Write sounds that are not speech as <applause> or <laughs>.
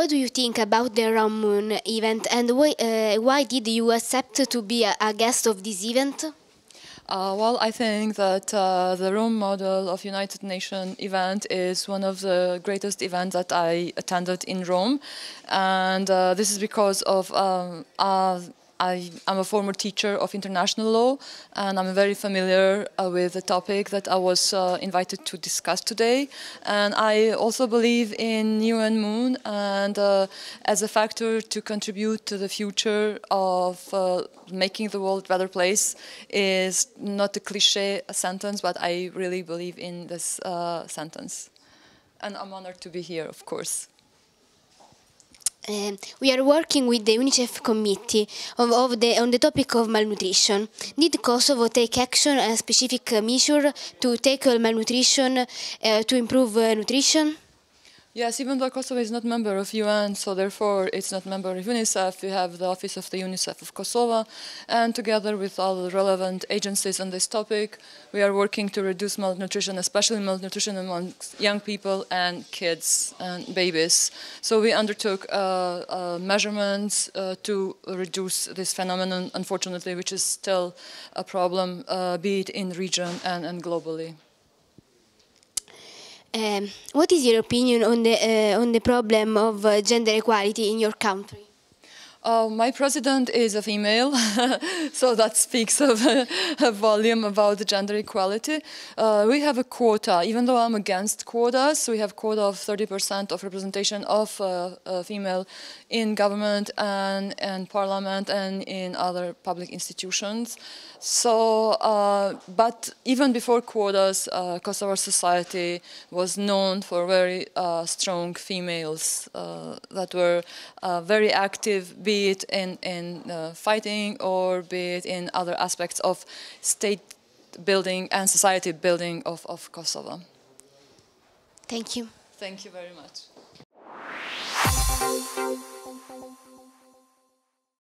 what do you think about the Rome Moon event and why, uh, why did you accept to be a, a guest of this event? Uh, well, I think that uh, the room model of United Nations event is one of the greatest events that I attended in Rome, and uh, this is because of um, I, am a former teacher of international law and I'm very familiar uh, with the topic that I was uh, invited to discuss today. And I also believe in new and moon and uh, as a factor to contribute to the future of uh, making the world a better place is not a cliche sentence, but I really believe in this uh, sentence. And I'm honored to be here, of course. Uh, we are working with the UNICEF committee of, of the, on the topic of malnutrition. Did Kosovo take action and specific measure to tackle malnutrition uh, to improve uh, nutrition? Yes, even though Kosovo is not member of UN, so therefore it's not member of UNICEF, we have the Office of the UNICEF of Kosovo, and together with all the relevant agencies on this topic, we are working to reduce malnutrition, especially malnutrition among young people and kids and babies. So we undertook uh, uh, measurements uh, to reduce this phenomenon, unfortunately, which is still a problem, uh, be it in region and, and globally. Um, what is your opinion on the, uh, on the problem of uh, gender equality in your country? Uh, my president is a female, <laughs> so that speaks of <laughs> a volume about gender equality. Uh, we have a quota, even though I'm against quotas, we have a quota of 30% of representation of uh, female in government and, and parliament and in other public institutions. So, uh, but even before quotas, Kosovo uh, society was known for very uh, strong females that were very active be it in, in uh, fighting or be it in other aspects of state building and society building of, of Kosovo. Thank you. Thank you very much.